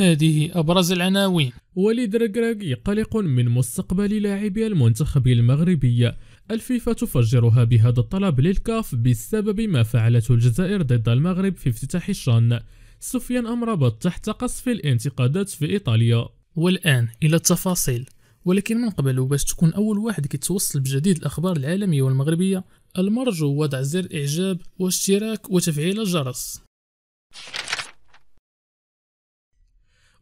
هذه أبرز العناوين وليد ركراكي قلق من مستقبل لاعبي المنتخب المغربي الفيفا تفجرها بهذا الطلب للكاف بسبب ما فعلته الجزائر ضد المغرب في افتتاح الشان سفيان أمرابط تحت قصف الانتقادات في إيطاليا والآن إلى التفاصيل ولكن من قبل باش تكون أول واحد كيتوصل بجديد الأخبار العالمية والمغربية المرجو وضع زر إعجاب واشتراك وتفعيل الجرس you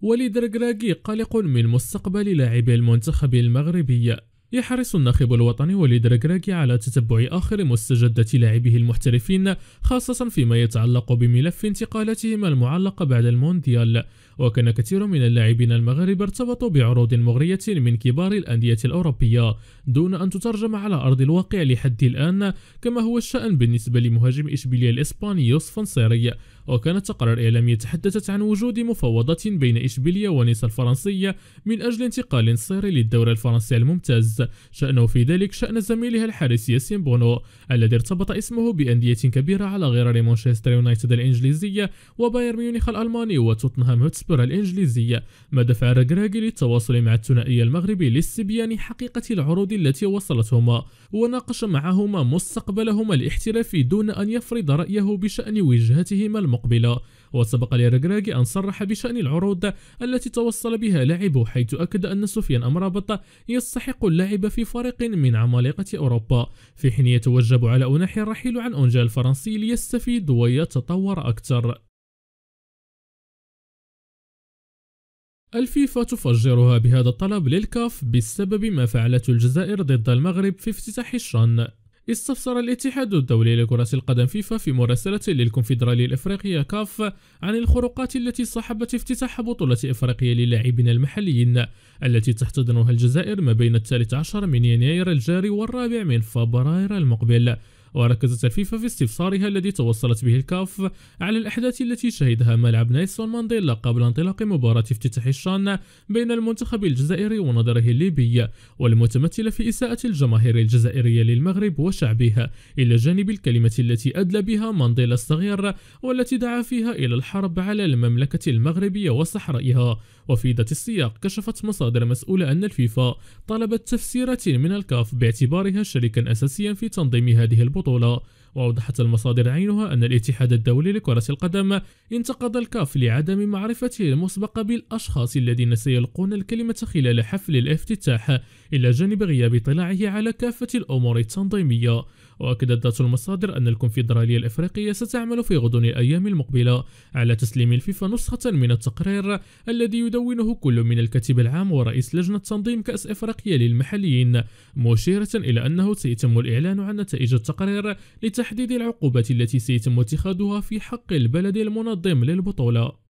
وليد ركراكي قلق من مستقبل لاعبي المنتخب المغربي يحرص الناخب الوطني وليد ركراكي على تتبع آخر مستجدات لاعبيه المحترفين خاصة فيما يتعلق بملف انتقالاتهم المعلقة بعد المونديال وكان كثير من اللاعبين المغاربة ارتبطوا بعروض مغرية من كبار الأندية الأوروبية دون أن تترجم على أرض الواقع لحد الآن كما هو الشأن بالنسبة لمهاجم إشبيلية يوسف فنسيري وكانت تقرير إعلامية تحدثت عن وجود مفاوضة بين إشبيلية ونيس الفرنسية من أجل انتقال نصيري للدوري الفرنسي الممتاز شأنه في ذلك شأن زميلها الحارس ياسين بونو الذي ارتبط اسمه بأندية كبيرة على غرار مانشستر يونايتد الإنجليزية وبايرن ميونخ الألماني وتوتنهام هوتسبير الديسبرا الإنجليزية ما دفع ركراكي للتواصل مع الثنائي المغربي لاستبيان حقيقة العروض التي وصلتهما وناقش معهما مستقبلهما الاحترافي دون أن يفرض رأيه بشأن وجهتهما المقبلة وسبق لركراكي أن صرح بشأن العروض التي توصل بها لاعبه حيث أكد أن سفيان أمرابط يستحق اللعب في فريق من عمالقة أوروبا في حين يتوجب على أوناح الرحيل عن أونجا الفرنسي ليستفيد ويتطور أكثر الفيفا تفجرها بهذا الطلب للكاف بسبب ما فعلته الجزائر ضد المغرب في افتتاح الشان استفسر الاتحاد الدولي لكرة القدم فيفا في مراسلة للكونفدرالية الإفريقية كاف عن الخروقات التي صاحبت افتتاح بطولة إفريقيا للاعبين المحليين التي تحتضنها الجزائر ما بين الثالث عشر من يناير الجاري والرابع من فبراير المقبل وركزت الفيفا في استفسارها الذي توصلت به الكاف على الأحداث التي شهدها ملعب نيلسون مانديلا قبل انطلاق مباراة افتتاح الشان بين المنتخب الجزائري ونظره الليبي والمتمثلة في إساءة الجماهير الجزائرية للمغرب وشعبها إلى جانب الكلمة التي أدلى بها مانديلا الصغير والتي دعا فيها إلى الحرب على المملكة المغربية وصحرائها وفي ذات السياق كشفت مصادر مسؤولة أن الفيفا طلبت تفسيرات من الكاف باعتبارها شريكا أساسيا في تنظيم هذه البطولة البطولة وأوضحت المصادر عينها أن الاتحاد الدولي لكرة القدم انتقد الكاف لعدم معرفته المسبقة بالأشخاص الذين سيلقون الكلمة خلال حفل الافتتاح إلى جانب غياب اطلاعه على كافة الأمور التنظيمية وأكدت ذات المصادر أن الكونفدرالية الإفريقية ستعمل في غضون الأيام المقبلة على تسليم الفيفا نسخة من التقرير الذي يدونه كل من الكاتب العام ورئيس لجنة تنظيم كأس إفريقيا للمحليين مشيرة إلى أنه سيتم الإعلان عن نتائج التقرير لتحديد العقوبات التي سيتم اتخاذها في حق البلد المنظم للبطولة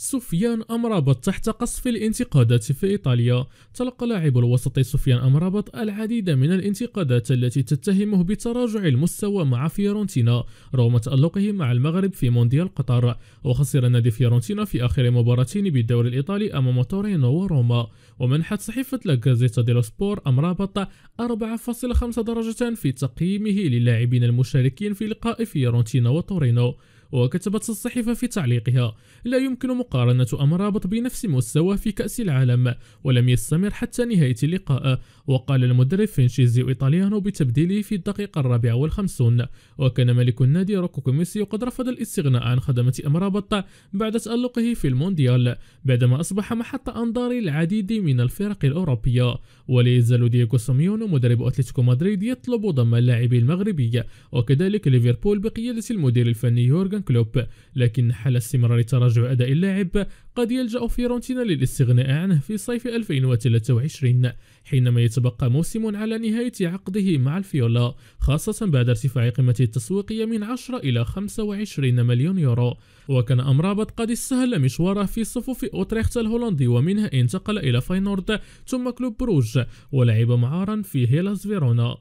سفيان أمرابط تحت قصف الانتقادات في إيطاليا تلقى لاعب الوسط سفيان أمرابط العديد من الانتقادات التي تتهمه بتراجع المستوى مع فيورنتينا رغم تألقه مع المغرب في مونديال قطر وخسر نادي فيورنتينا في آخر مباراتين بالدوري الإيطالي أمام تورينو وروما ومنحت صحيفة لاكازيتا ديلو سبور أمرابط 4.5 درجة في تقييمه للاعبين المشاركين في لقاء فيورنتينا وتورينو وكتبت الصحيفة في تعليقها لا يمكن مقارنة أمرابط بنفس مستواه في كأس العالم ولم يستمر حتى نهاية اللقاء وقال المدرب فينشيزيو إيطاليانو بتبديله في الدقيقة الرابعة والخمسون وكان ملك النادي روكو كوميسيو قد رفض الاستغناء عن خدمة أمرابط بعد تألقه في المونديال بعدما أصبح محط أنظار العديد من الفرق الأوروبية وليزال دييغو سيميونو مدرب أتلتيكو مدريد يطلب ضم اللاعبين المغربي وكذلك ليفربول بقيادة المدير الفني يورغن يورغن كلوب لكن حال استمرار تراجع أداء اللاعب قد يلجأ فيرونتينا للاستغناء عنه في صيف 2023 حينما يتبقى موسم على نهاية عقده مع الفيولا خاصة بعد ارتفاع قيمته التسويقية من 10 إلى 25 مليون يورو وكان أمرابط قد استهل مشواره في صفوف أوتريخت الهولندي ومنها انتقل إلى فاينورد ثم كلوب بروج ولعب معارا في هيلاس فيرونا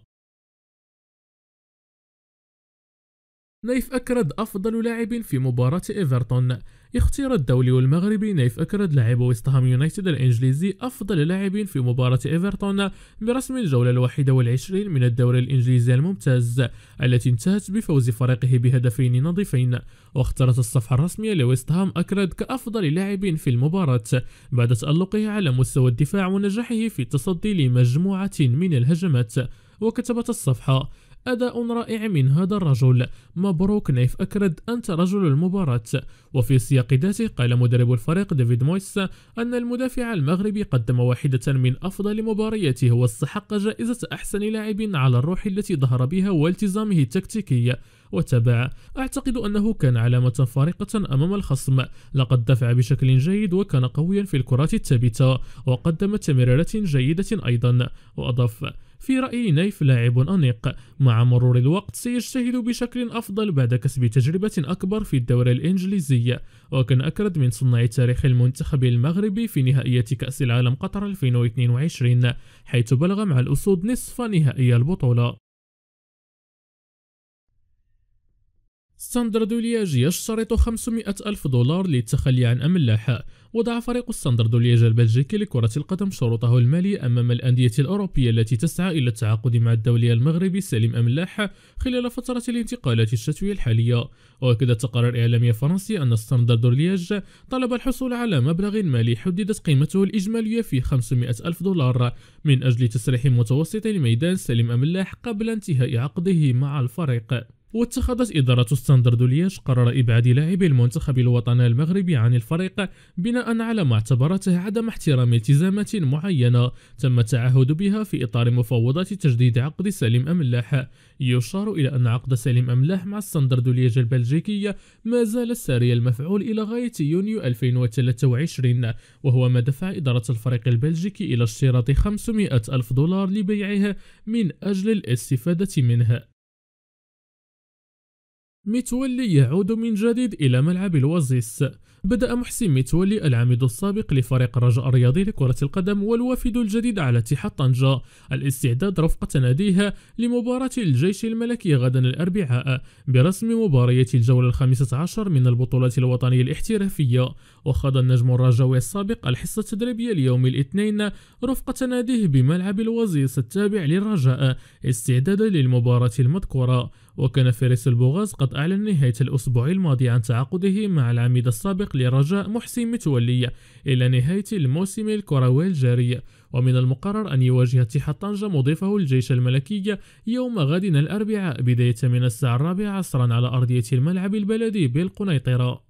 نايف أكرد أفضل لاعب في مباراة إيفرتون اختير الدولي المغربي نايف أكرد لاعب ويست هام يونايتد الإنجليزي أفضل لاعب في مباراة إيفرتون برسم الجولة الواحدة والعشرين من الدوري الإنجليزي الممتاز التي انتهت بفوز فريقه بهدفين نظيفين واختارت الصفحة الرسمية لويست هام أكرد كأفضل لاعب في المباراة بعد تألقه على مستوى الدفاع ونجاحه في التصدي لمجموعة من الهجمات وكتبت الصفحة أداء رائع من هذا الرجل مبروك نيف أكرد أنت رجل المباراة وفي سياق ذاته قال مدرب الفريق ديفيد مويس أن المدافع المغربي قدم واحدة من أفضل مبارياته واستحق جائزة أحسن لاعب على الروح التي ظهر بها والتزامه التكتيكي وتابع أعتقد أنه كان علامة فارقة أمام الخصم لقد دفع بشكل جيد وكان قويا في الكرات الثابتة وقدم تمريرات جيدة أيضا وأضاف في رأيي نيف لاعب أنيق مع مرور الوقت سيجتهد بشكل أفضل بعد كسب تجربة أكبر في الدورة الإنجليزية وكان أكرد من صناع تاريخ المنتخب المغربي في نهائية كأس العالم قطر 2022 حيث بلغ مع الأسود نصف نهائي البطولة ستاندرد ولياج يشترط 500 ألف دولار للتخلي عن أملاح وضع فريق ستاندرد ولياج البلجيكي لكرة القدم شروطه المالية أمام الأندية الأوروبية التي تسعى إلى التعاقد مع الدولي المغربي سليم أملاح خلال فترة الانتقالات الشتوية الحالية وأكد تقرير إعلامي فرنسي أن ستاندرد لياج طلب الحصول على مبلغ مالي حددت قيمته الإجمالية في 500 ألف دولار من أجل تسريح متوسط الميدان سليم أملاح قبل انتهاء عقده مع الفريق واتخذت إدارة ستاندرد ليش قرار إبعاد لاعبي المنتخب الوطني المغربي عن الفريق بناء على ما اعتبرته عدم احترام التزامات معينة تم التعهد بها في إطار مفاوضات تجديد عقد سليم أملاح يشار إلى أن عقد سليم أملاح مع ستاندرد ليج البلجيكية ما زال ساري المفعول إلى غاية يونيو 2023 وهو ما دفع إدارة الفريق البلجيكي إلى اشتراط 500 ألف دولار لبيعه من أجل الاستفادة منه متولي يعود من جديد إلى ملعب الوزيس بدأ محسن متولي العميد السابق لفريق الرجاء الرياضي لكرة القدم والوافد الجديد على اتحاد طنجة الاستعداد رفقة ناديها لمباراة الجيش الملكي غدا الأربعاء برسم مباراة الجولة الخامسة عشر من البطولة الوطنية الاحترافية وخاض النجم الرجاوي السابق الحصة التدريبية اليوم الاثنين رفقة ناديه بملعب الوزيس التابع للرجاء استعدادا للمباراة المذكورة وكان فارس البوغاز قد أعلن نهاية الأسبوع الماضي عن تعاقده مع العميد السابق لرجاء محسن متولي إلى نهاية الموسم الكروي الجاري ومن المقرر أن يواجه اتحاد طنجة مضيفه الجيش الملكي يوم غد الأربعاء بداية من الساعة الرابعة عصرا على أرضية الملعب البلدي بالقنيطرة